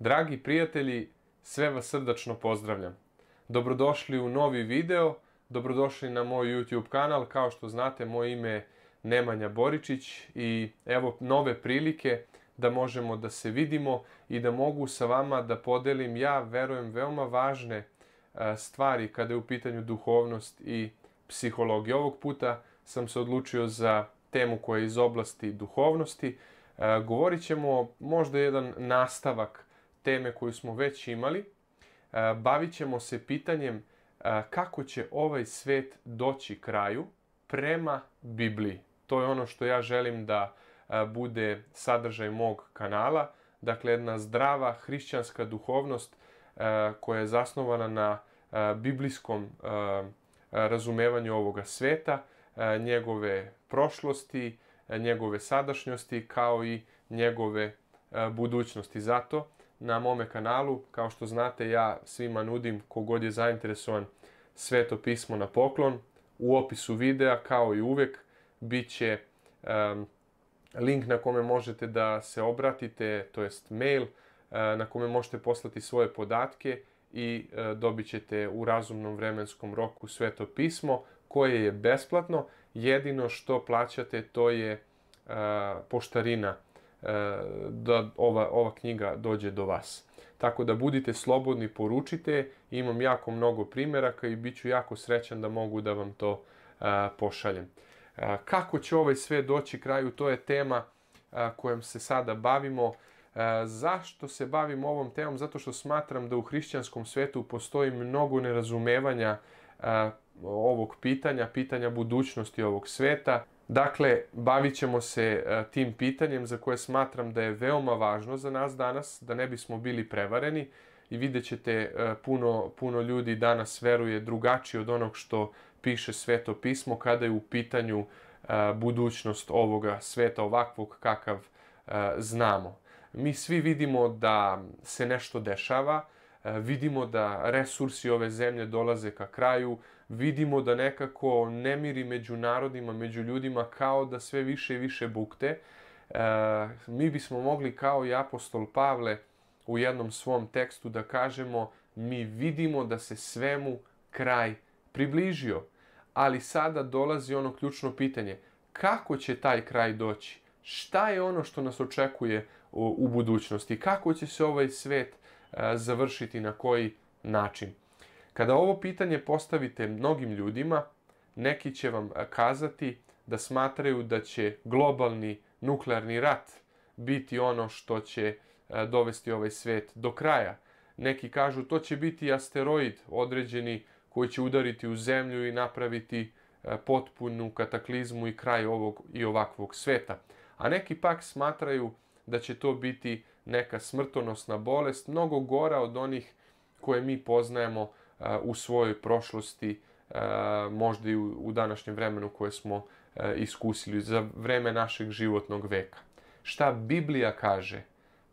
Dragi prijatelji, sve vas srdačno pozdravljam. Dobrodošli u novi video, dobrodošli na moj YouTube kanal. Kao što znate, moje ime je Nemanja Boričić i evo nove prilike da možemo da se vidimo i da mogu sa vama da podelim, ja verujem, veoma važne e, stvari kada je u pitanju duhovnost i psihologija. Ovog puta sam se odlučio za temu koja je iz oblasti duhovnosti. E, govorit ćemo možda jedan nastavak teme koju smo već imali, e, bavit ćemo se pitanjem e, kako će ovaj svet doći kraju prema Bibliji. To je ono što ja želim da e, bude sadržaj mog kanala. Dakle, jedna zdrava hrišćanska duhovnost koja je zasnovana na biblijskom razumevanju ovoga sveta, njegove prošlosti, njegove sadašnjosti kao i njegove budućnosti. Zato na mome kanalu. Kao što znate ja svima nudim kogod je zainteresovan sveto pismo na poklon. U opisu videa kao i uvek bit će um, link na kome možete da se obratite, to jest mail e, na kome možete poslati svoje podatke i e, dobit ćete u razumnom vremenskom roku sveto pismo koje je besplatno, jedino što plaćate to je e, poštarina E, da ova, ova knjiga dođe do vas. Tako da budite slobodni, poručite, imam jako mnogo primeraka i bit ću jako srećan da mogu da vam to a, e, pošaljem. A, e, kako će ovaj sve doći kraju, to je tema a, kojom se sada bavimo. Zašto se bavim ovom temom? Zato što smatram da u hrišćanskom svetu postoji mnogo nerazumevanja ovog pitanja, pitanja budućnosti ovog sveta. Dakle, bavit ćemo se e, tim pitanjem za koje smatram da je veoma važno za nas danas, da ne bismo bili prevareni i vidjet ćete e, puno, puno ljudi danas veruje drugačije od onog što piše sveto pismo kada je u pitanju e, budućnost ovoga sveta ovakvog kakav znamo. Mi svi vidimo da se nešto dešava, vidimo da resursi ove zemlje dolaze ka kraju, vidimo da nekako nemiri među narodima, među ljudima kao da sve više i više bukte. E, mi bismo mogli kao i apostol Pavle u jednom svom tekstu da kažemo mi vidimo da se svemu kraj približio. Ali sada dolazi ono ključno pitanje. Kako će taj kraj doći? Šta je ono što nas očekuje u, u budućnosti? Kako će se ovaj svet e, završiti na koji način? Kada ovo pitanje postavite mnogim ljudima, neki će vam kazati da smatraju da će globalni nuklearni rat biti ono što će dovesti ovaj svet do kraja. Neki kažu to će biti asteroid određeni koji će udariti u zemlju i napraviti potpunu kataklizmu i kraj ovog i ovakvog sveta. A neki pak smatraju da će to biti neka smrtonosna bolest, mnogo gora od onih koje mi poznajemo u svojoj prošlosti, možda i u današnjem vremenu koje smo iskusili za vreme našeg životnog veka. Šta Biblija kaže,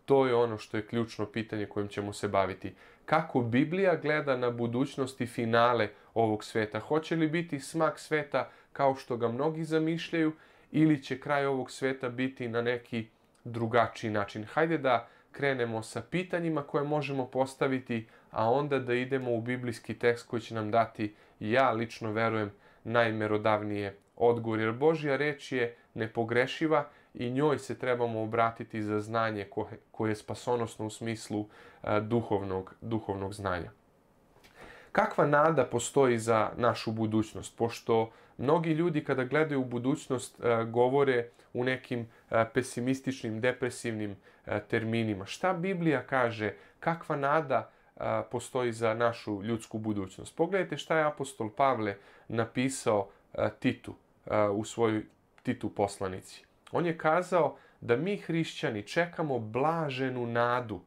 to je ono što je ključno pitanje kojim ćemo se baviti. Kako Biblija gleda na budućnost i finale ovog sveta? Hoće li biti smak sveta kao što ga mnogi zamišljaju ili će kraj ovog sveta biti na neki drugačiji način? Hajde da krenemo sa pitanjima koje možemo postaviti, a onda da idemo u biblijski tekst koji će nam dati, ja lično verujem, najmerodavnije odgovor. Jer Božja reč je nepogrešiva i njoj se trebamo obratiti za znanje koje, koje je spasonosno u smislu e, duhovnog, duhovnog znanja. Kakva nada postoji za našu budućnost? Pošto mnogi ljudi kada gledaju u budućnost e, govore u nekim e, pesimističnim, depresivnim terminima. Šta Biblija kaže? Kakva nada postoji za našu ljudsku budućnost. Pogledajte šta je apostol Pavle napisao Titu u svojoj Titu poslanici. On je kazao da mi hrišćani čekamo blaženu nadu.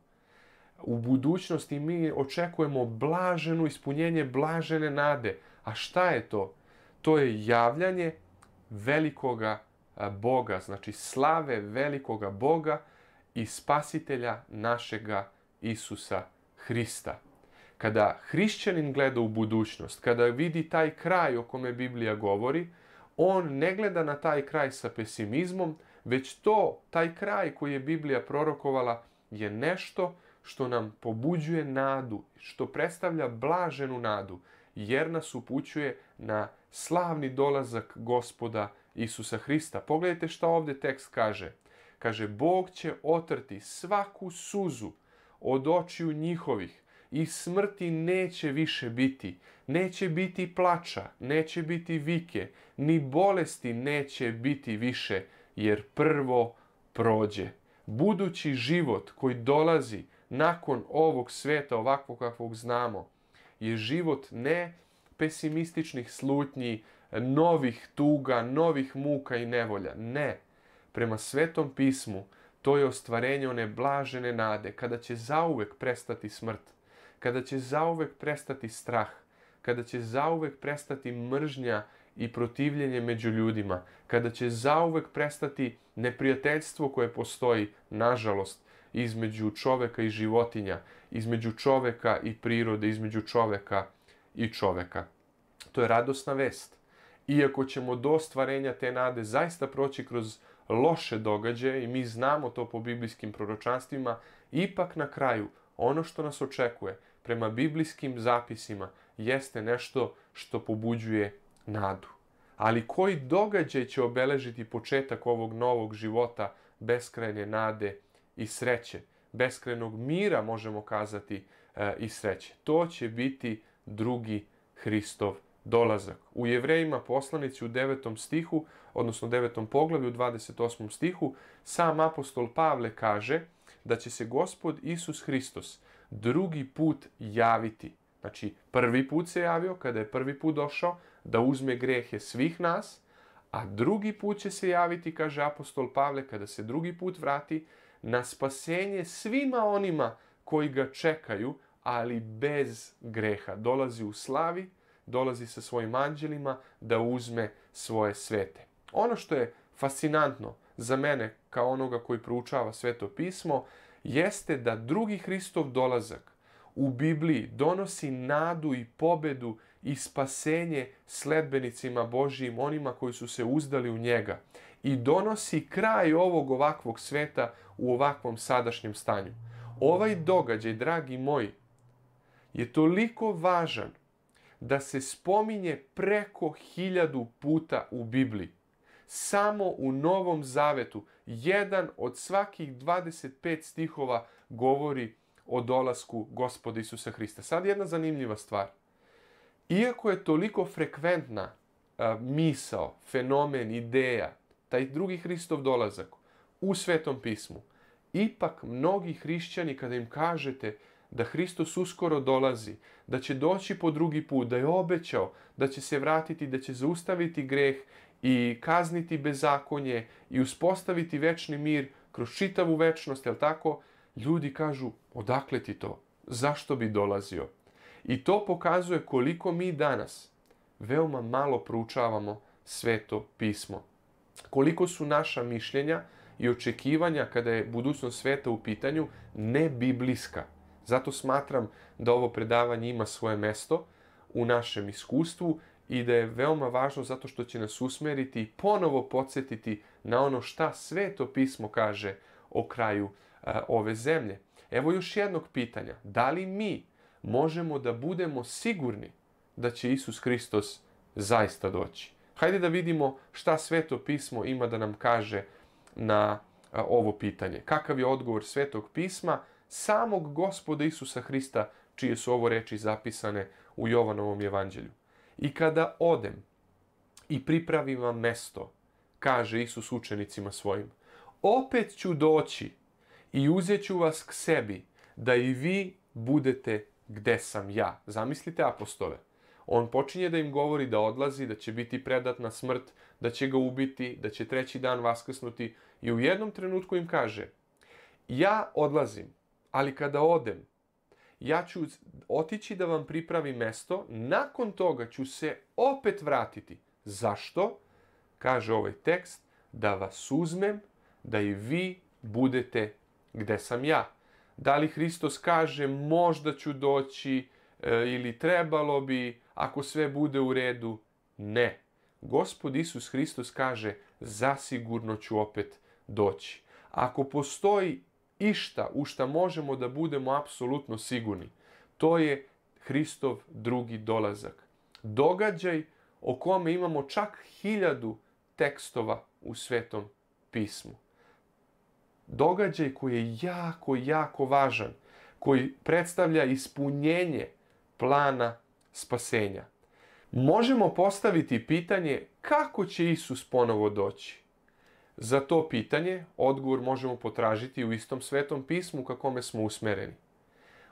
U budućnosti mi očekujemo blaženu ispunjenje blažene nade. A šta je to? To je javljanje velikoga Boga, znači slave velikoga Boga i spasitelja našega Isusa Hrista. Kada hrišćanin gleda u budućnost, kada vidi taj kraj o kome Biblija govori, on ne gleda na taj kraj sa pesimizmom, već to, taj kraj koji je Biblija prorokovala je nešto što nam pobuđuje nadu, što predstavlja blaženu nadu, jer nas upućuje na slavni dolazak gospoda Isusa Hrista. Pogledajte šta ovde tekst kaže. Kaže, Bog će otrti svaku suzu od očiju njihovih i smrti neće više biti, neće biti plača, neće biti vike, ni bolesti neće biti više, jer prvo prođe. Budući život koji dolazi nakon ovog sveta, ovakvog kakvog znamo, je život ne pesimističnih slutnji, novih tuga, novih muka i nevolja. Ne. Prema svetom pismu, To je ostvarenje one blažene nade, kada će zauvek prestati smrt, kada će zauvek prestati strah, kada će zauvek prestati mržnja i protivljenje među ljudima, kada će zauvek prestati neprijateljstvo koje postoji, nažalost, između čoveka i životinja, između čoveka i prirode, između čoveka i čoveka. To je radosna vest iako ćemo do ostvarenja te nade zaista proći kroz loše događaje i mi znamo to po biblijskim proročanstvima, ipak na kraju ono što nas očekuje prema biblijskim zapisima jeste nešto što pobuđuje nadu. Ali koji događaj će obeležiti početak ovog novog života beskrajne nade i sreće, beskrajnog mira možemo kazati e, i sreće. To će biti drugi Hristov dolazak. U Jevrejima poslanici u 9. stihu, odnosno 9. poglavlju, 28. stihu, sam apostol Pavle kaže da će se gospod Isus Hristos drugi put javiti. Znači, prvi put se javio, kada je prvi put došao, da uzme grehe svih nas, a drugi put će se javiti, kaže apostol Pavle, kada se drugi put vrati, na spasenje svima onima koji ga čekaju, ali bez greha. Dolazi u slavi, dolazi sa svojim anđelima da uzme svoje svete. Ono što je fascinantno za mene kao onoga koji proučava sveto pismo jeste da drugi Hristov dolazak u Bibliji donosi nadu i pobedu i spasenje sledbenicima Božijim, onima koji su se uzdali u njega i donosi kraj ovog ovakvog sveta u ovakvom sadašnjem stanju. Ovaj događaj, dragi moji, je toliko važan da se spominje preko hiljadu puta u Bibliji. Samo u Novom Zavetu, jedan od svakih 25 stihova govori o dolasku gospoda Isusa Hrista. Sad jedna zanimljiva stvar. Iako je toliko frekventna a, e, misao, fenomen, ideja, taj drugi Hristov dolazak u Svetom pismu, ipak mnogi hrišćani kada im kažete da Hristos uskoro dolazi, da će doći po drugi put, da je obećao da će se vratiti, da će zaustaviti greh i kazniti bezakonje i uspostaviti večni mir kroz čitavu večnost, jel tako? Ljudi kažu, odakle ti to? Zašto bi dolazio? I to pokazuje koliko mi danas veoma malo proučavamo sveto pismo. Koliko su naša mišljenja i očekivanja kada je budućnost sveta u pitanju nebiblijska. Zato smatram da ovo predavanje ima svoje mesto u našem iskustvu i da je veoma važno zato što će nas usmeriti i ponovo podsjetiti na ono šta sveto pismo kaže o kraju a, e, ove zemlje. Evo još jednog pitanja. Da li mi možemo da budemo sigurni da će Isus Hristos zaista doći? Hajde da vidimo šta sveto pismo ima da nam kaže na a, e, ovo pitanje. Kakav je odgovor svetog pisma? samog gospoda Isusa Hrista, čije su ovo reči zapisane u Jovanovom evanđelju. I kada odem i pripravim vam mesto, kaže Isus učenicima svojim, opet ću doći i uzeću vas k sebi, da i vi budete gde sam ja. Zamislite apostole. On počinje da im govori da odlazi, da će biti predat na smrt, da će ga ubiti, da će treći dan vaskrsnuti i u jednom trenutku im kaže Ja odlazim, ali kada odem, ja ću otići da vam pripravim mesto, nakon toga ću se opet vratiti. Zašto? Kaže ovaj tekst, da vas uzmem, da i vi budete gde sam ja. Da li Hristos kaže možda ću doći e, ili trebalo bi ako sve bude u redu? Ne. Gospod Isus Hristos kaže zasigurno ću opet doći. Ako postoji išta u šta možemo da budemo apsolutno sigurni, to je Hristov drugi dolazak. Događaj o kome imamo čak hiljadu tekstova u Svetom pismu. Događaj koji je jako, jako važan, koji predstavlja ispunjenje plana spasenja. Možemo postaviti pitanje kako će Isus ponovo doći. Za to pitanje odgovor možemo potražiti u istom svetom pismu ka kome smo usmereni.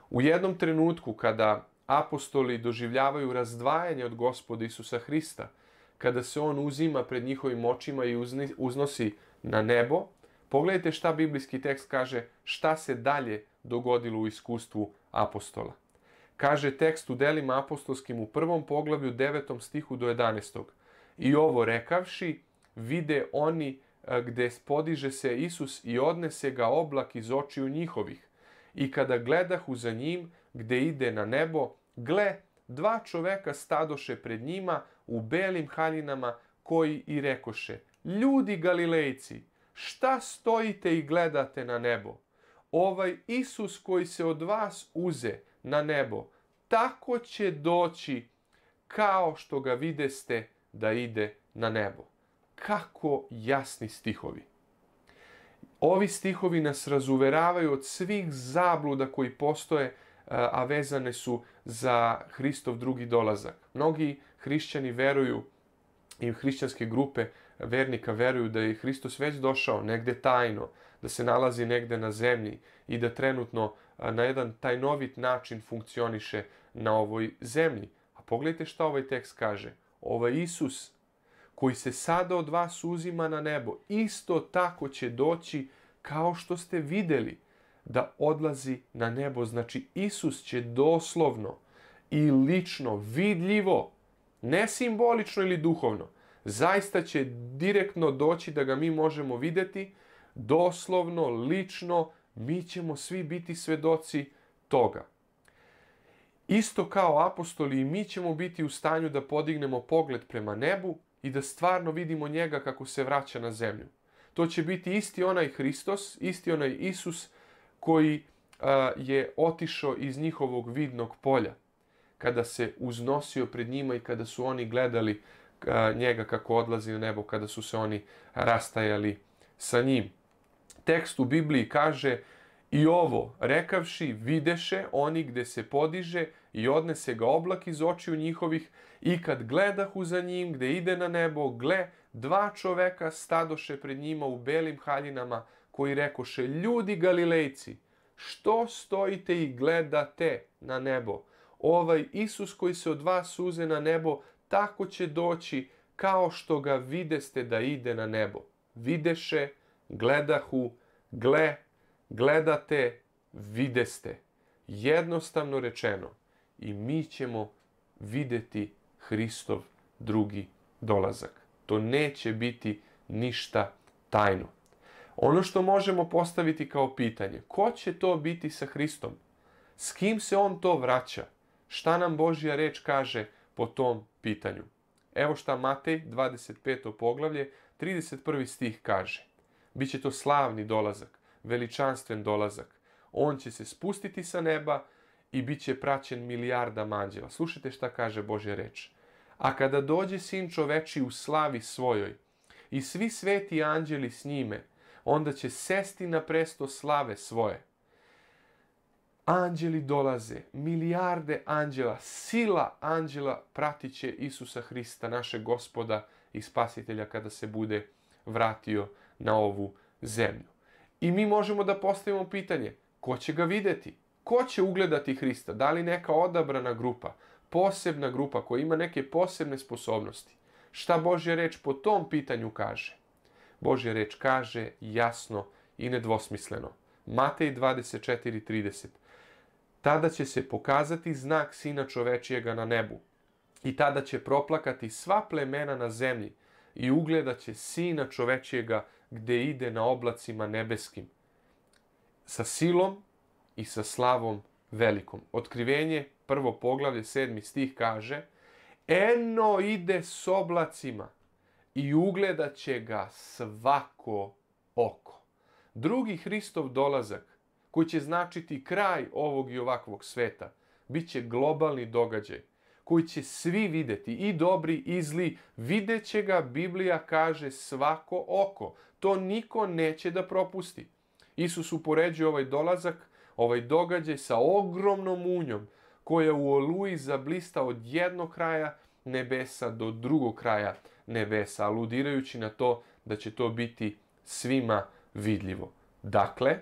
U jednom trenutku kada apostoli doživljavaju razdvajanje od gospoda Isusa Hrista, kada se on uzima pred njihovim očima i uznosi na nebo, pogledajte šta biblijski tekst kaže šta se dalje dogodilo u iskustvu apostola. Kaže tekst u delima apostolskim u prvom poglavlju 9. stihu do 11. I ovo rekavši, vide oni gde spodiže se Isus i odnese ga oblak iz očiju njihovih. I kada gledahu za njim, gde ide na nebo, gle, dva čoveka stadoše pred njima u belim haljinama koji i rekoše, ljudi Galilejci, šta stojite i gledate na nebo? Ovaj Isus koji se od vas uze na nebo, tako će doći kao što ga videste da ide na nebo kako jasni stihovi. Ovi stihovi nas razuveravaju od svih zabluda koji postoje, e, a vezane su za Hristov drugi dolazak. Mnogi hrišćani veruju i hrišćanske grupe vernika veruju da je Hristos već došao negde tajno, da se nalazi negde na zemlji i da trenutno e, na jedan tajnovit način funkcioniše na ovoj zemlji. A pogledajte šta ovaj tekst kaže. Ovaj Isus koji se sada od vas uzima na nebo, isto tako će doći kao što ste videli da odlazi na nebo. Znači, Isus će doslovno i lično, vidljivo, ne simbolično ili duhovno, zaista će direktno doći da ga mi možemo videti, doslovno, lično, mi ćemo svi biti svedoci toga. Isto kao apostoli i mi ćemo biti u stanju da podignemo pogled prema nebu i da stvarno vidimo njega kako se vraća na zemlju. To će biti isti onaj Hristos, isti onaj Isus koji a, je otišao iz njihovog vidnog polja kada se uznosio pred njima i kada su oni gledali a, njega kako odlazi u nebo, kada su se oni rastajali sa njim. Tekst u Bibliji kaže i ovo, rekavši, videše oni gde se podiže, i odnese ga oblak iz očiju njihovih i kad gledahu za njim gde ide na nebo, gle, dva čoveka stadoše pred njima u belim haljinama koji rekoše, ljudi Galilejci, što stojite i gledate na nebo? Ovaj Isus koji se od vas uze na nebo, tako će doći kao što ga videste da ide na nebo. Videše, gledahu, gle, gledate, videste. Jednostavno rečeno, i mi ćemo videti Hristov drugi dolazak. To neće biti ništa tajno. Ono što možemo postaviti kao pitanje, ko će to biti sa Hristom? S kim se on to vraća? Šta nam Božja reč kaže po tom pitanju? Evo šta Matej, 25. poglavlje, 31. stih kaže. Biće to slavni dolazak, veličanstven dolazak. On će se spustiti sa neba, i bit će praćen milijarda anđela. Slušajte šta kaže Božja reč. A kada dođe sin čoveči u slavi svojoj i svi sveti anđeli s njime, onda će sesti na presto slave svoje. Anđeli dolaze, milijarde anđela, sila anđela pratit će Isusa Hrista, našeg gospoda i spasitelja, kada se bude vratio na ovu zemlju. I mi možemo da postavimo pitanje, ko će ga videti? ko će ugledati Hrista? Da li neka odabrana grupa, posebna grupa koja ima neke posebne sposobnosti? Šta Božja reč po tom pitanju kaže? Božja reč kaže jasno i nedvosmisleno. Matej 24.30 Tada će se pokazati znak Sina čovečijega na nebu i tada će proplakati sva plemena na zemlji i ugledaće Sina čovečijega gde ide na oblacima nebeskim. Sa silom i sa slavom velikom. Otkrivenje, prvo poglavlje, sedmi stih kaže Eno ide s oblacima i ugledat će ga svako oko. Drugi Hristov dolazak, koji će značiti kraj ovog i ovakvog sveta, bit će globalni događaj koji će svi videti, i dobri i zli, videće ga, Biblija kaže, svako oko. To niko neće da propusti. Isus upoređuje ovaj dolazak ovaj događaj sa ogromnom munjom koja u oluji zablista od jednog kraja nebesa do drugog kraja nebesa, aludirajući na to da će to biti svima vidljivo. Dakle,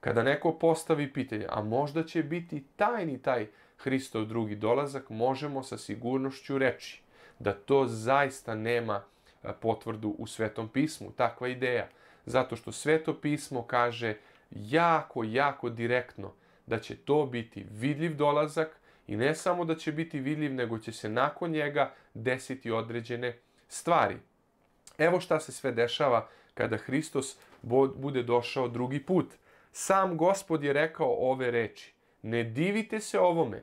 kada neko postavi pitanje, a možda će biti tajni taj Hristov drugi dolazak, možemo sa sigurnošću reći da to zaista nema e, potvrdu u Svetom pismu, takva ideja. Zato što Sveto pismo kaže jako, jako direktno da će to biti vidljiv dolazak i ne samo da će biti vidljiv, nego će se nakon njega desiti određene stvari. Evo šta se sve dešava kada Hristos bude došao drugi put. Sam gospod je rekao ove reči. Ne divite se ovome,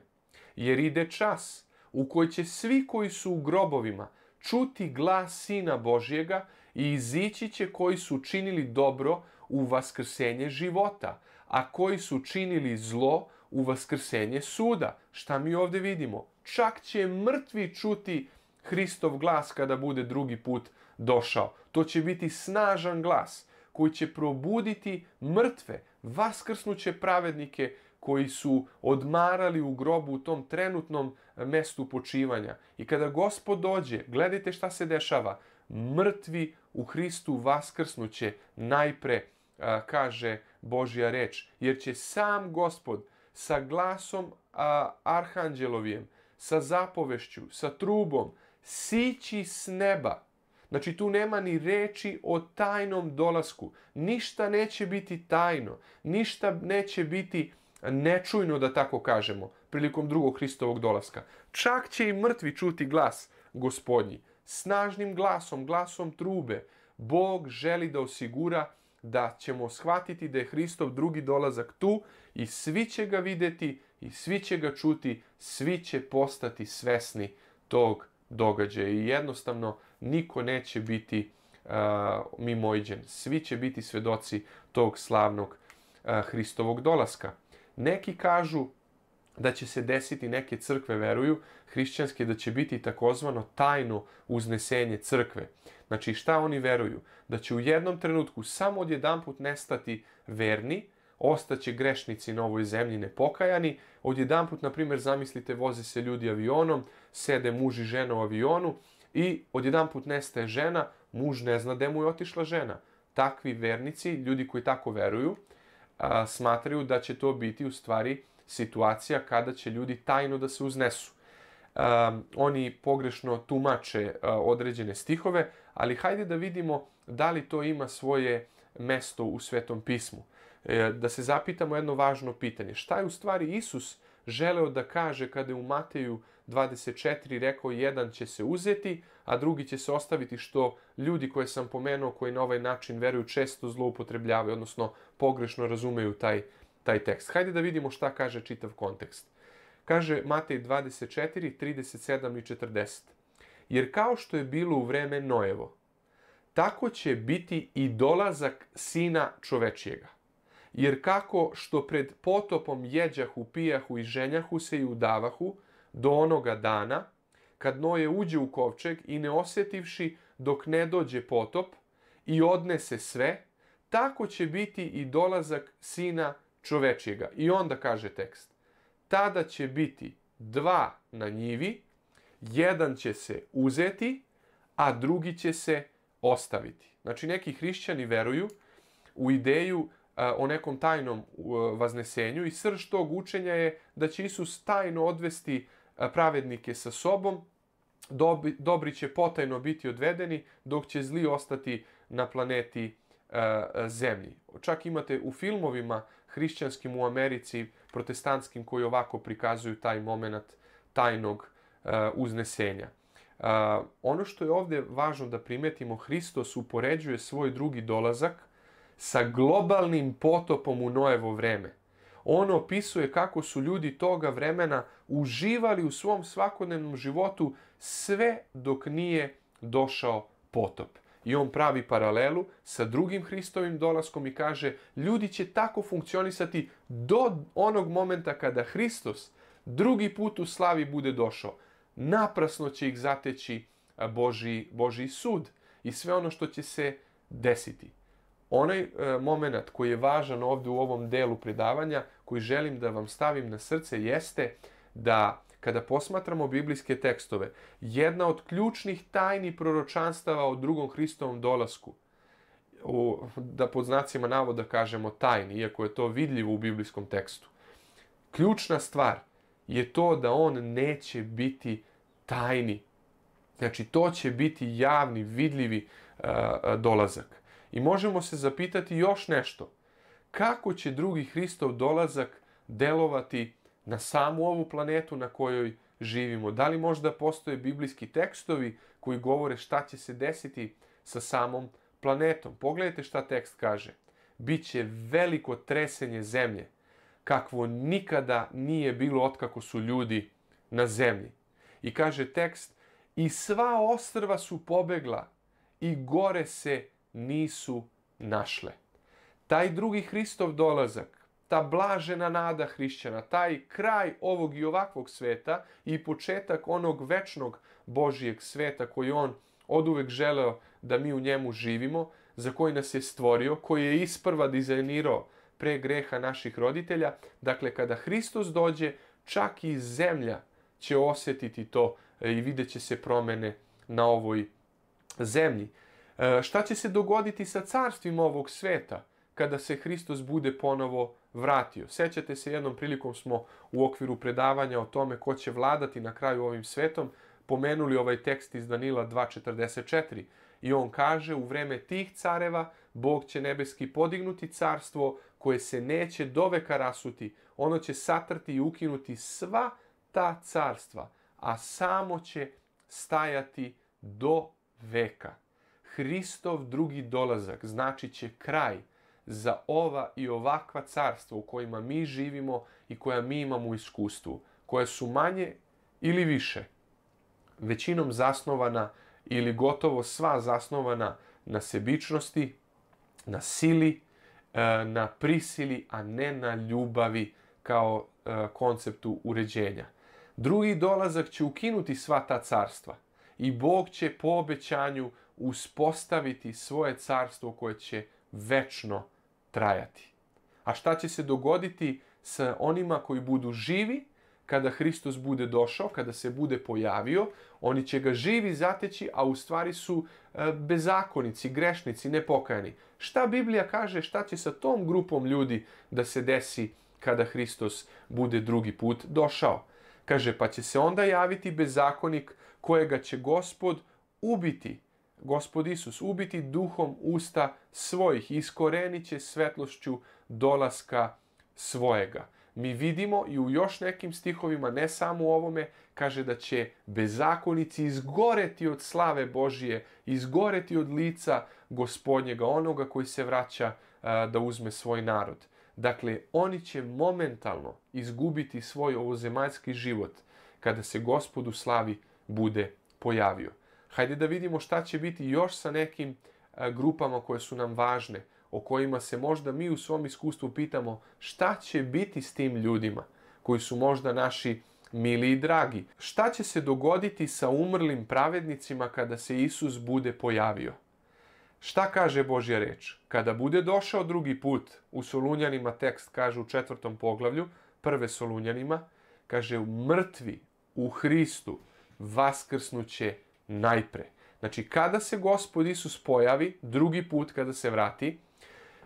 jer ide čas u koji će svi koji su u grobovima čuti glas Sina Božjega i izići će koji su činili dobro u vaskrsenje života, a koji su činili zlo u vaskrsenje suda. Šta mi ovde vidimo? Čak će mrtvi čuti Hristov glas kada bude drugi put došao. To će biti snažan glas koji će probuditi mrtve, vaskrsnuće pravednike koji su odmarali u grobu u tom trenutnom mestu počivanja. I kada gospod dođe, gledajte šta se dešava, mrtvi u Hristu vaskrsnuće najpre a, kaže Božja reč, jer će sam Gospod sa glasom a, Arhanđelovijem, sa zapovešću, sa trubom, sići s neba. Znači tu nema ni reči o tajnom dolasku. Ništa neće biti tajno, ništa neće biti nečujno, da tako kažemo, prilikom drugog Hristovog dolaska. Čak će i mrtvi čuti glas gospodnji. Snažnim glasom, glasom trube, Bog želi da osigura da ćemo shvatiti da je Hristov drugi dolazak tu i svi će ga videti i svi će ga čuti, svi će postati svesni tog događaja i jednostavno niko neće biti uh, mimoiđen. Svi će biti svedoci tog slavnog uh, Hristovog dolaska. Neki kažu da će se desiti, neke crkve veruju, hrišćanske, da će biti takozvano tajno uznesenje crkve. Znači šta oni veruju? Da će u jednom trenutku samo odjedanput nestati verni, ostaće grešnici na ovoj zemlji nepokajani. Odjedanput, na primjer, zamislite, voze se ljudi avionom, sede muž i žena u avionu i odjedanput nestaje žena, muž ne zna gde mu je otišla žena. Takvi vernici, ljudi koji tako veruju, smatraju da će to biti u stvari situacija kada će ljudi tajno da se uznesu. Um, oni pogrešno tumače uh, određene stihove, ali hajde da vidimo da li to ima svoje mesto u Svetom pismu. E, da se zapitamo jedno važno pitanje. Šta je u stvari Isus želeo da kaže kada je u Mateju 24 rekao jedan će se uzeti, a drugi će se ostaviti što ljudi koje sam pomenuo koji na ovaj način veruju često zloupotrebljavaju, odnosno pogrešno razumeju taj taj tekst. Hajde da vidimo šta kaže čitav kontekst. Kaže Matej 24, 37 i 40. Jer kao što je bilo u vreme Nojevo, tako će biti i dolazak sina čovečijega. Jer kako što pred potopom jeđahu, pijahu i ženjahu se i udavahu do onoga dana, kad Noje uđe u kovčeg i ne osjetivši dok ne dođe potop i odnese sve, tako će biti i dolazak sina čovečijega čovečijega. I onda kaže tekst. Tada će biti dva na njivi, jedan će se uzeti, a drugi će se ostaviti. Znači neki hrišćani veruju u ideju o nekom tajnom vaznesenju i srž tog učenja je da će Isus tajno odvesti pravednike sa sobom, dobri će potajno biti odvedeni, dok će zli ostati na planeti zemlji. Čak imate u filmovima hrišćanskim u Americi, protestantskim koji ovako prikazuju taj moment tajnog uh, uznesenja. Uh, ono što je ovdje važno da primetimo, Hristos upoređuje svoj drugi dolazak sa globalnim potopom u Noevo vreme. On opisuje kako su ljudi toga vremena uživali u svom svakodnevnom životu sve dok nije došao potop. I on pravi paralelu sa drugim Hristovim dolaskom i kaže ljudi će tako funkcionisati do onog momenta kada Hristos drugi put u slavi bude došao. Naprasno će ih zateći Boži, Boži sud i sve ono što će se desiti. Onaj e, moment koji je važan ovde u ovom delu predavanja, koji želim da vam stavim na srce, jeste da Kada posmatramo biblijske tekstove, jedna od ključnih tajni proročanstava o drugom Hristovom dolasku, u, da pod znacima navoda kažemo tajni, iako je to vidljivo u biblijskom tekstu, ključna stvar je to da on neće biti tajni. Znači, to će biti javni, vidljivi a, e, e, dolazak. I možemo se zapitati još nešto. Kako će drugi Hristov dolazak delovati na samu ovu planetu na kojoj živimo? Da li možda postoje biblijski tekstovi koji govore šta će se desiti sa samom planetom? Pogledajte šta tekst kaže. Biće veliko tresenje zemlje, kakvo nikada nije bilo otkako su ljudi na zemlji. I kaže tekst, i sva ostrva su pobegla i gore se nisu našle. Taj drugi Hristov dolazak ta blažena nada hrišćana, taj kraj ovog i ovakvog sveta i početak onog večnog Božijeg sveta koji on od uvek želeo da mi u njemu živimo, za koji nas je stvorio, koji je isprva dizajnirao pre greha naših roditelja. Dakle, kada Hristos dođe, čak i zemlja će osetiti to e, i videće se promene na ovoj zemlji. E, šta će se dogoditi sa carstvima ovog sveta? kada se Hristos bude ponovo vratio. Sećate se, jednom prilikom smo u okviru predavanja o tome ko će vladati na kraju ovim svetom, pomenuli ovaj tekst iz Danila 2.44 i on kaže u vreme tih careva Bog će nebeski podignuti carstvo koje se neće doveka rasuti, ono će satrti i ukinuti sva ta carstva, a samo će stajati do veka. Hristov drugi dolazak znači će kraj, za ova i ovakva carstva u kojima mi živimo i koja mi imamo u iskustvu, koja su manje ili više, većinom zasnovana ili gotovo sva zasnovana na sebičnosti, na sili, e, na prisili, a ne na ljubavi kao e, konceptu uređenja. Drugi dolazak će ukinuti sva ta carstva i Bog će po obećanju uspostaviti svoje carstvo koje će večno trajati. A šta će se dogoditi sa onima koji budu živi kada Hristos bude došao, kada se bude pojavio, oni će ga živi zateći, a u stvari su e, bezakonici, grešnici, nepokajani. Šta Biblija kaže, šta će sa tom grupom ljudi da se desi kada Hristos bude drugi put došao? Kaže, pa će se onda javiti bezakonik kojega će gospod ubiti Gospod Isus, ubiti duhom usta svojih, iskorenit će svetlošću dolaska svojega. Mi vidimo i u još nekim stihovima, ne samo u ovome, kaže da će bezakonici izgoreti od slave Božije, izgoreti od lica gospodnjega, onoga koji se vraća a, da uzme svoj narod. Dakle, oni će momentalno izgubiti svoj ovozemaljski život kada se gospodu slavi bude pojavio. Hajde da vidimo šta će biti još sa nekim e, grupama koje su nam važne, o kojima se možda mi u svom iskustvu pitamo šta će biti s tim ljudima koji su možda naši mili i dragi. Šta će se dogoditi sa umrlim pravednicima kada se Isus bude pojavio? Šta kaže Božja reč? Kada bude došao drugi put, u Solunjanima tekst kaže u četvrtom poglavlju, prve Solunjanima, kaže mrtvi u Hristu vaskrsnuće najpre. Znači, kada se gospod Isus pojavi, drugi put kada se vrati,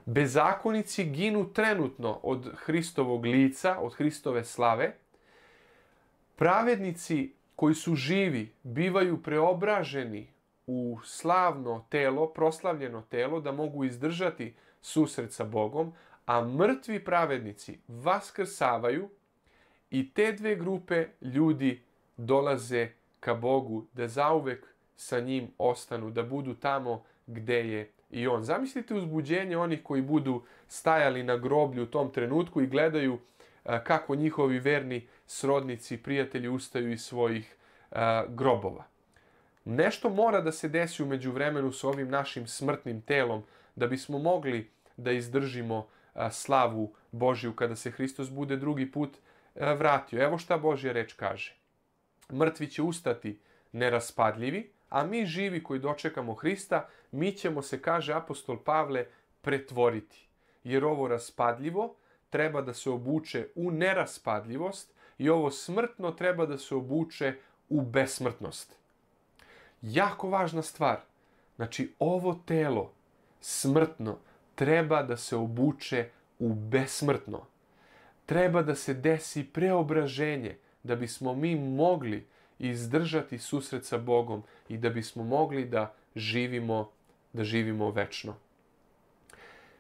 bezakonici ginu trenutno od Hristovog lica, od Hristove slave, pravednici koji su živi bivaju preobraženi u slavno telo, proslavljeno telo, da mogu izdržati susret sa Bogom, a mrtvi pravednici vaskrsavaju i te dve grupe ljudi dolaze ka Bogu, da zauvek sa njim ostanu, da budu tamo gde je i on. Zamislite uzbuđenje onih koji budu stajali na groblju u tom trenutku i gledaju kako njihovi verni srodnici i prijatelji ustaju iz svojih grobova. Nešto mora da se desi umeđu vremenu sa ovim našim smrtnim telom da bismo mogli da izdržimo slavu Božju kada se Hristos bude drugi put vratio. Evo šta Božja reč kaže mrtvi će ustati neraspadljivi, a mi živi koji dočekamo Hrista, mi ćemo se, kaže apostol Pavle, pretvoriti. Jer ovo raspadljivo treba da se obuče u neraspadljivost i ovo smrtno treba da se obuče u besmrtnost. Jako važna stvar. Znači, ovo telo, smrtno, treba da se obuče u besmrtno. Treba da se desi preobraženje, da bismo mi mogli izdržati susret sa Bogom i da bismo mogli da živimo da živimo večno.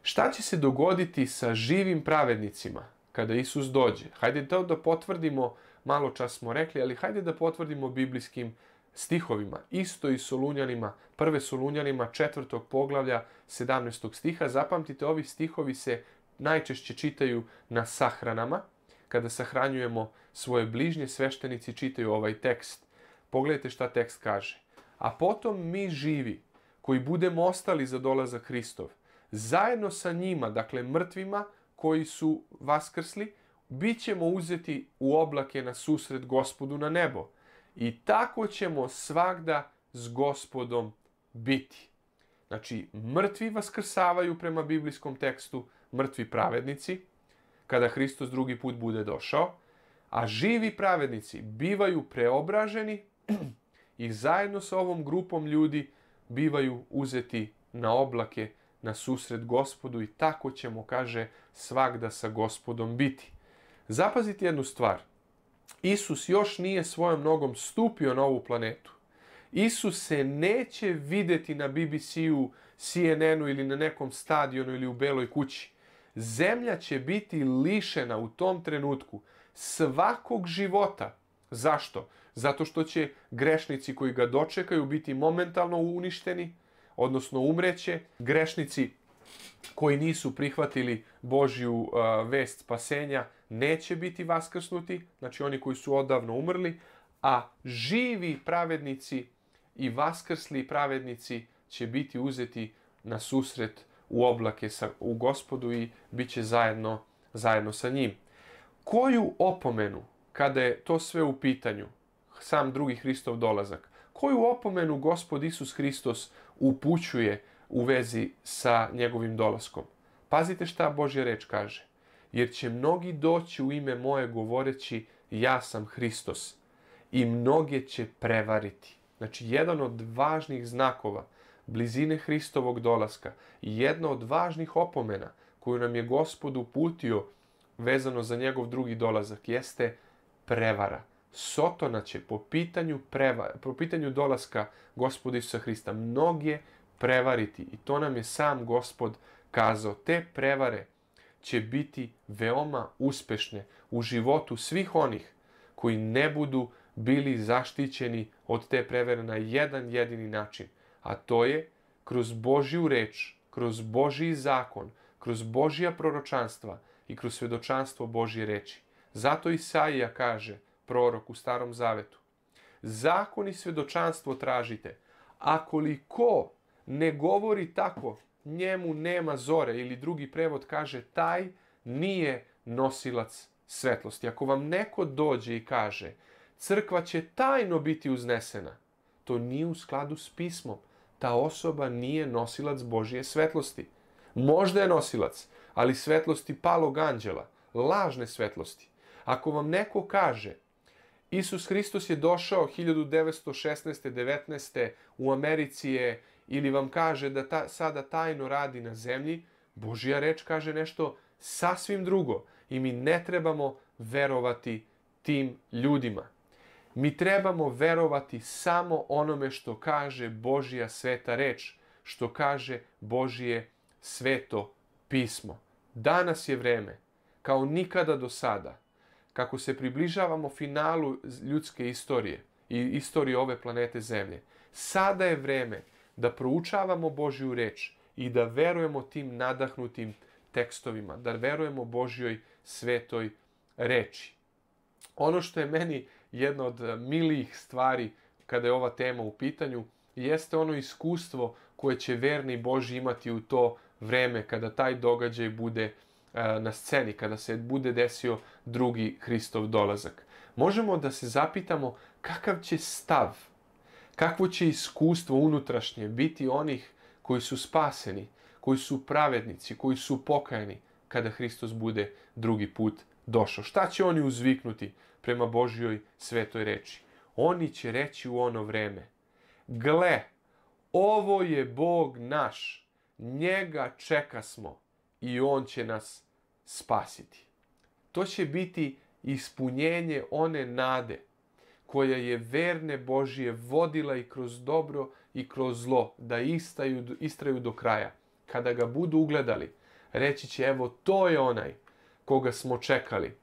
Šta će se dogoditi sa živim pravednicima kada Isus dođe? Hajde to da potvrdimo, malo čas smo rekli, ali hajde da potvrdimo biblijskim stihovima. Isto i Solunjanima, prve Solunjanima, četvrtog poglavlja, 17. stiha. Zapamtite, ovi stihovi se najčešće čitaju na sahranama, kada sahranjujemo svoje bližnje, sveštenici čitaju ovaj tekst. Pogledajte šta tekst kaže. A potom mi živi, koji budemo ostali za dolazak Hristov, zajedno sa njima, dakle mrtvima koji su vaskrsli, bit ćemo uzeti u oblake na susret gospodu na nebo. I tako ćemo svakda s gospodom biti. Znači, mrtvi vaskrsavaju prema biblijskom tekstu, mrtvi pravednici, kada Hristos drugi put bude došao, A živi pravednici bivaju preobraženi i zajedno sa ovom grupom ljudi bivaju uzeti na oblake na susret gospodu i tako ćemo, kaže, svagda sa gospodom biti. Zapazite jednu stvar. Isus još nije svojom nogom stupio na ovu planetu. Isus se neće videti na BBC-u, CNN-u ili na nekom stadionu ili u beloj kući. Zemlja će biti lišena u tom trenutku svakog života. Zašto? Zato što će grešnici koji ga dočekaju biti momentalno uništeni, odnosno umreće. Grešnici koji nisu prihvatili Božju vest spasenja neće biti vaskrsnuti, znači oni koji su odavno umrli, a živi pravednici i vaskrsli pravednici će biti uzeti na susret u oblake sa, u gospodu i bit će zajedno, zajedno sa njim koju opomenu, kada je to sve u pitanju, sam drugi Hristov dolazak, koju opomenu gospod Isus Hristos upućuje u vezi sa njegovim dolaskom? Pazite šta Božja reč kaže. Jer će mnogi doći u ime moje govoreći ja sam Hristos i mnoge će prevariti. Znači, jedan od važnih znakova blizine Hristovog dolaska i jedna od važnih opomena koju nam je gospod uputio vezano za njegov drugi dolazak jeste prevara. Sotona će po pitanju, preva, po pitanju dolaska gospoda Isusa Hrista mnoge prevariti i to nam je sam gospod kazao. Te prevare će biti veoma uspešne u životu svih onih koji ne budu bili zaštićeni od te prevere na jedan jedini način, a to je kroz Božju reč, kroz Božji zakon, kroz Božija proročanstva – i kroz svedočanstvo Božje reči. Zato Isaija kaže, prorok u Starom Zavetu, zakon i svedočanstvo tražite, a koliko ne govori tako, njemu nema zore ili drugi prevod kaže taj nije nosilac svetlosti. Ako vam neko dođe i kaže crkva će tajno biti uznesena, to nije u skladu s pismom. Ta osoba nije nosilac Božije svetlosti. Možda je nosilac, ali svetlosti palog anđela, lažne svetlosti. Ako vam neko kaže Isus Hristos je došao 1916. 19. u Americi je ili vam kaže da ta, sada tajno radi na zemlji, Božija reč kaže nešto sasvim drugo i mi ne trebamo verovati tim ljudima. Mi trebamo verovati samo onome što kaže Božija sveta reč, što kaže Božije sveto pismo. Danas je vreme, kao nikada do sada, kako se približavamo finalu ljudske istorije i istorije ove planete Zemlje. Sada je vreme da proučavamo Božju reč i da verujemo tim nadahnutim tekstovima, da verujemo Božjoj svetoj reči. Ono što je meni jedna od milijih stvari kada je ova tema u pitanju, jeste ono iskustvo koje će verni Boži imati u to vreme kada taj događaj bude e, na sceni, kada se bude desio drugi Hristov dolazak. Možemo da se zapitamo kakav će stav, kakvo će iskustvo unutrašnje biti onih koji su spaseni, koji su pravednici, koji su pokajani kada Hristos bude drugi put došao. Šta će oni uzviknuti prema Božjoj svetoj reči? Oni će reći u ono vreme, gle, ovo je Bog naš, Njega čeka smo i On će nas spasiti. To će biti ispunjenje one nade koja je verne Božije vodila i kroz dobro i kroz zlo, da istaju, istraju do kraja. Kada ga budu ugledali, reći će evo to je onaj koga smo čekali,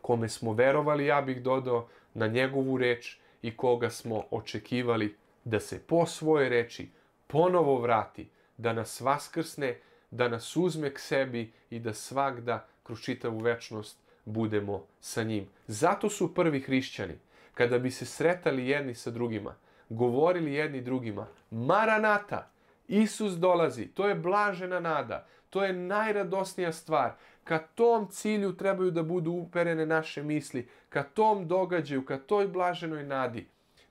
kome smo verovali, ja bih dodao na njegovu reč i koga smo očekivali da se po svoje reči ponovo vrati da nas vaskrsne, da nas uzme k sebi i da svakda kroz čitavu večnost budemo sa njim. Zato su prvi hrišćani, kada bi se sretali jedni sa drugima, govorili jedni drugima, Maranata, Isus dolazi, to je blažena nada, to je najradosnija stvar. Ka tom cilju trebaju da budu uperene naše misli, ka tom događaju, ka toj blaženoj nadi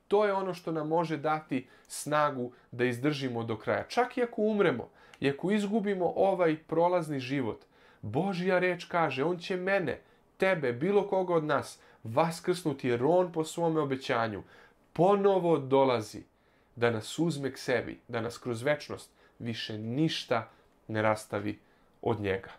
to je ono što nam može dati snagu da izdržimo do kraja. Čak i ako umremo, i ako izgubimo ovaj prolazni život, Božja reč kaže, On će mene, tebe, bilo koga od nas, vaskrsnuti jer On po svome obećanju ponovo dolazi da nas uzme k sebi, da nas kroz večnost više ništa ne rastavi od njega.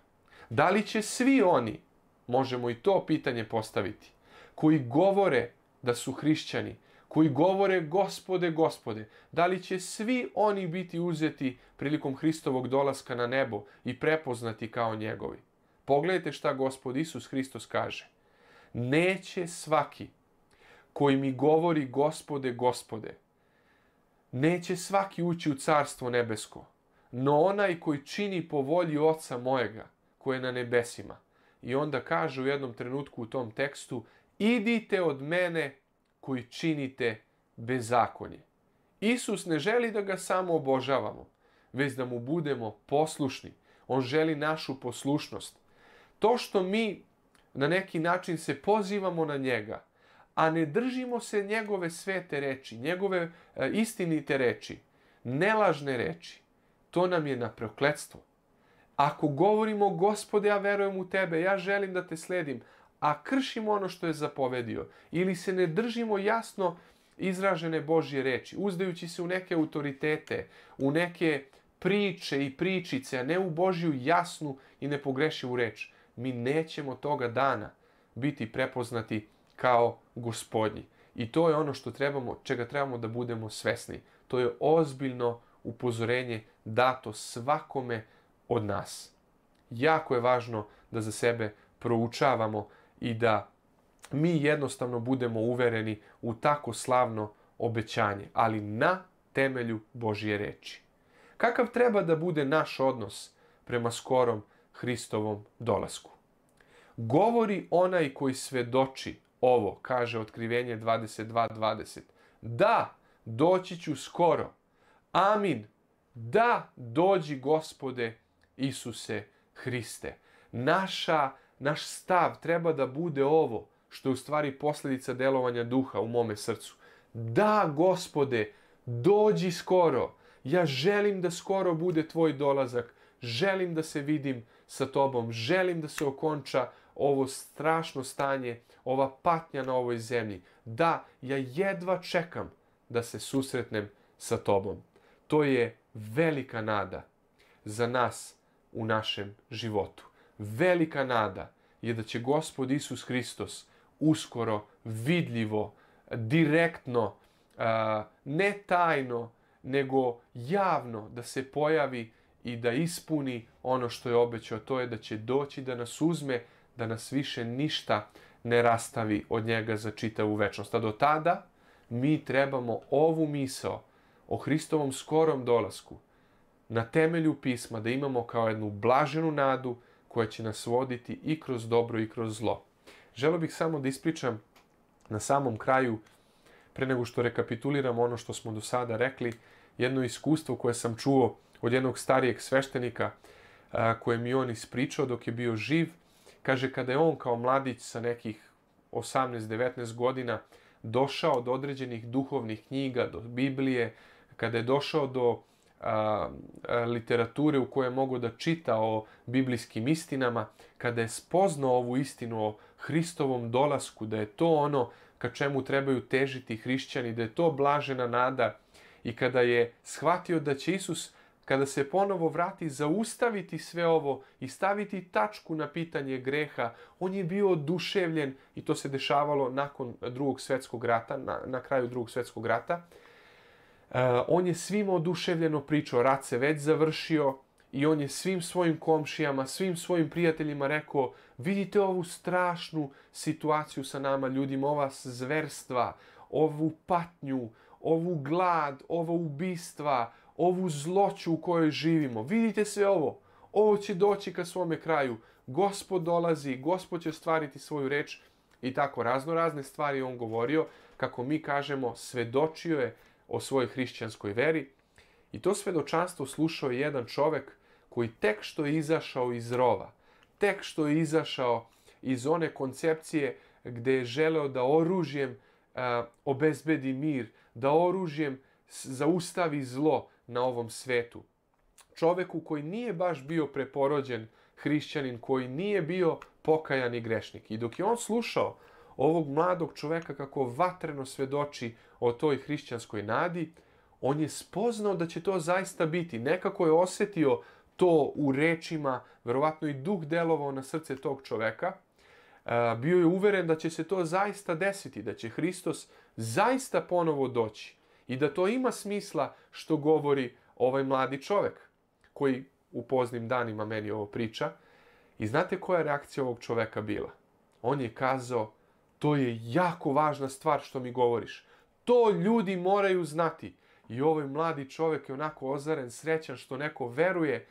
Da li će svi oni, možemo i to pitanje postaviti, koji govore da su hrišćani, koji govore gospode, gospode, da li će svi oni biti uzeti prilikom Hristovog dolaska na nebo i prepoznati kao njegovi? Pogledajte šta gospod Isus Hristos kaže. Neće svaki koji mi govori gospode, gospode, neće svaki ući u carstvo nebesko, no onaj koji čini po volji oca mojega, koji je na nebesima. I onda kaže u jednom trenutku u tom tekstu, idite od mene, koji činite bezakonje. Isus ne želi da ga samo obožavamo, već da mu budemo poslušni. On želi našu poslušnost. To što mi na neki način se pozivamo na njega, a ne držimo se njegove svete reči, njegove e, istinite reči, nelažne reči, to nam je na prokledstvo. Ako govorimo, gospode, ja verujem u tebe, ja želim da te sledim, a kršimo ono što je zapovedio ili se ne držimo jasno izražene Božje reči, uzdajući se u neke autoritete, u neke priče i pričice, a ne u Božju jasnu i nepogrešivu reč, mi nećemo toga dana biti prepoznati kao gospodnji. I to je ono što trebamo, čega trebamo da budemo svesni. To je ozbiljno upozorenje dato svakome od nas. Jako je važno da za sebe proučavamo i da mi jednostavno budemo uvereni u tako slavno obećanje, ali na temelju Božje reči. Kakav treba da bude naš odnos prema skorom Hristovom dolasku? Govori onaj koji svedoči ovo, kaže otkrivenje 22.20. Da, doći ću skoro. Amin. Da, dođi gospode Isuse Hriste. Naša naš stav treba da bude ovo, što je u stvari posljedica delovanja duha u mome srcu. Da, gospode, dođi skoro. Ja želim da skoro bude tvoj dolazak. Želim da se vidim sa tobom. Želim da se okonča ovo strašno stanje, ova patnja na ovoj zemlji. Da, ja jedva čekam da se susretnem sa tobom. To je velika nada za nas u našem životu. Velika nada je da će gospod Isus Hristos uskoro, vidljivo, direktno, ne tajno, nego javno da se pojavi i da ispuni ono što je obećao, to je da će doći da nas uzme, da nas više ništa ne rastavi od njega za čitavu večnost. A do tada mi trebamo ovu misao o Hristovom skorom dolasku na temelju pisma da imamo kao jednu blaženu nadu, koja će nas voditi i kroz dobro i kroz zlo. Želo bih samo da ispričam na samom kraju, pre nego što rekapituliram ono što smo do sada rekli, jedno iskustvo koje sam čuo od jednog starijeg sveštenika a, koje mi on ispričao dok je bio živ. Kaže, kada je on kao mladić sa nekih 18-19 godina došao do određenih duhovnih knjiga, do Biblije, kada je došao do a, a, literature u kojoj mogu da čita o biblijskim istinama, kada je spoznao ovu istinu o Hristovom dolasku, da je to ono ka čemu trebaju težiti hrišćani, da je to blažena nada i kada je shvatio da će Isus, kada se ponovo vrati, zaustaviti sve ovo i staviti tačku na pitanje greha, on je bio oduševljen i to se dešavalo nakon drugog svetskog rata, na, na kraju drugog svetskog rata, E, on je svima oduševljeno pričao, rat se već završio i on je svim svojim komšijama, svim svojim prijateljima rekao vidite ovu strašnu situaciju sa nama ljudima, ova zverstva, ovu patnju, ovu glad, ovo ubistva, ovu zloću u kojoj živimo. Vidite sve ovo. Ovo će doći ka svome kraju. Gospod dolazi, Gospod će stvariti svoju reč i tako razno razne stvari on govorio, kako mi kažemo, svedočio je o svojoj hrišćanskoj veri. I to svedočanstvo slušao je jedan čovek koji tek što je izašao iz rova, tek što je izašao iz one koncepcije gde je želeo da oružjem a, obezbedi mir, da oružjem zaustavi zlo na ovom svetu. Čoveku koji nije baš bio preporođen hrišćanin, koji nije bio pokajan i grešnik. I dok je on slušao ovog mladog čoveka kako vatreno svedoči o toj hrišćanskoj nadi, on je spoznao da će to zaista biti. Nekako je osetio to u rečima, verovatno i duh delovao na srce tog čoveka. E, bio je uveren da će se to zaista desiti, da će Hristos zaista ponovo doći i da to ima smisla što govori ovaj mladi čovek koji u poznim danima meni ovo priča. I znate koja je reakcija ovog čoveka bila? On je kazao, To je jako važna stvar što mi govoriš. To ljudi moraju znati. I ovaj mladi čovek je onako ozaren, srećan što neko veruje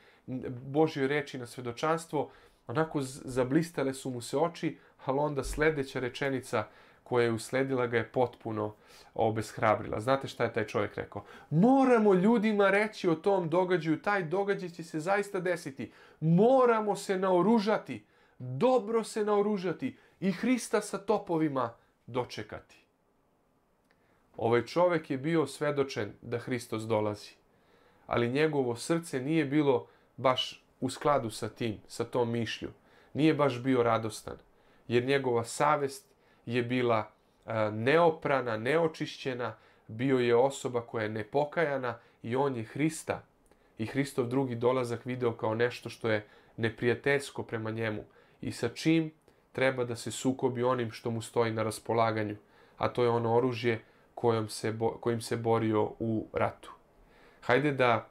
Božjoj reči na svedočanstvo, onako zablistale su mu se oči, ali onda sledeća rečenica koja je usledila ga je potpuno obeshrabrila. Znate šta je taj čovjek rekao? Moramo ljudima reći o tom događaju, taj događaj će se zaista desiti. Moramo se naoružati, dobro se naoružati, i Hrista sa topovima dočekati. Ovaj čovek je bio svedočen da Hristos dolazi, ali njegovo srce nije bilo baš u skladu sa tim, sa tom mišlju. Nije baš bio radostan, jer njegova savest je bila e, neoprana, neočišćena, bio je osoba koja je nepokajana i on je Hrista i Hristov drugi dolazak video kao nešto što je neprijateljsko prema njemu i sa čim treba da se sukobi onim što mu stoji na raspolaganju, a to je ono oružje kojom se bo, kojim se borio u ratu. Hajde da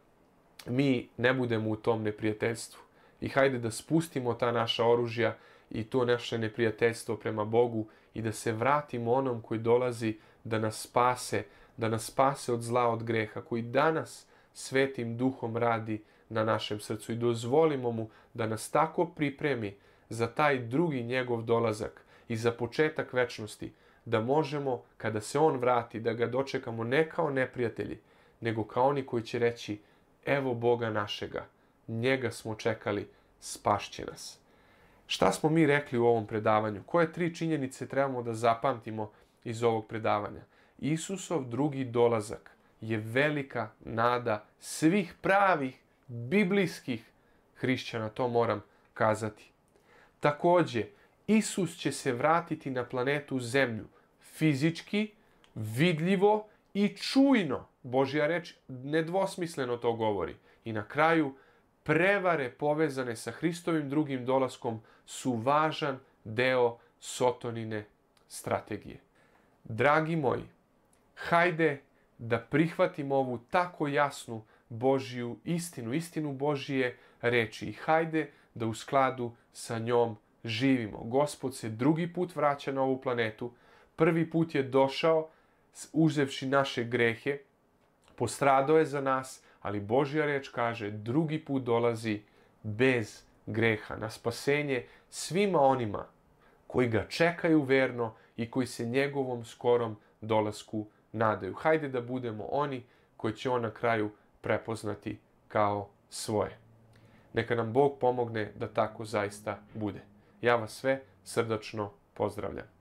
mi ne budemo u tom neprijateljstvu i hajde da spustimo ta naša oružja i to naše neprijateljstvo prema Bogu i da se vratimo onom koji dolazi da nas spase, da nas spase od zla, od greha, koji danas svetim duhom radi na našem srcu i dozvolimo mu da nas tako pripremi za taj drugi njegov dolazak i za početak večnosti, da možemo, kada se on vrati, da ga dočekamo ne kao neprijatelji, nego kao oni koji će reći, evo Boga našega, njega smo čekali, spašće nas. Šta smo mi rekli u ovom predavanju? Koje tri činjenice trebamo da zapamtimo iz ovog predavanja? Isusov drugi dolazak je velika nada svih pravih biblijskih hrišćana, to moram kazati. Takođe, Isus će se vratiti na planetu Zemlju fizički, vidljivo i čujno. Božja reč nedvosmisleno to govori. I na kraju, prevare povezane sa Hristovim drugim dolaskom su važan deo Sotonine strategije. Dragi moji, hajde da prihvatimo ovu tako jasnu Božiju istinu, istinu Božije reči i hajde da u skladu sa njom živimo. Gospod se drugi put vraća na ovu planetu. Prvi put je došao uzevši naše grehe. Postradao je za nas, ali Božja reč kaže drugi put dolazi bez greha na spasenje svima onima koji ga čekaju verno i koji se njegovom skorom dolasku nadaju. Hajde da budemo oni koji će on na kraju prepoznati kao svoje. Neka nam Bog pomogne da tako zaista bude. Ja vas sve srdačno pozdravljam.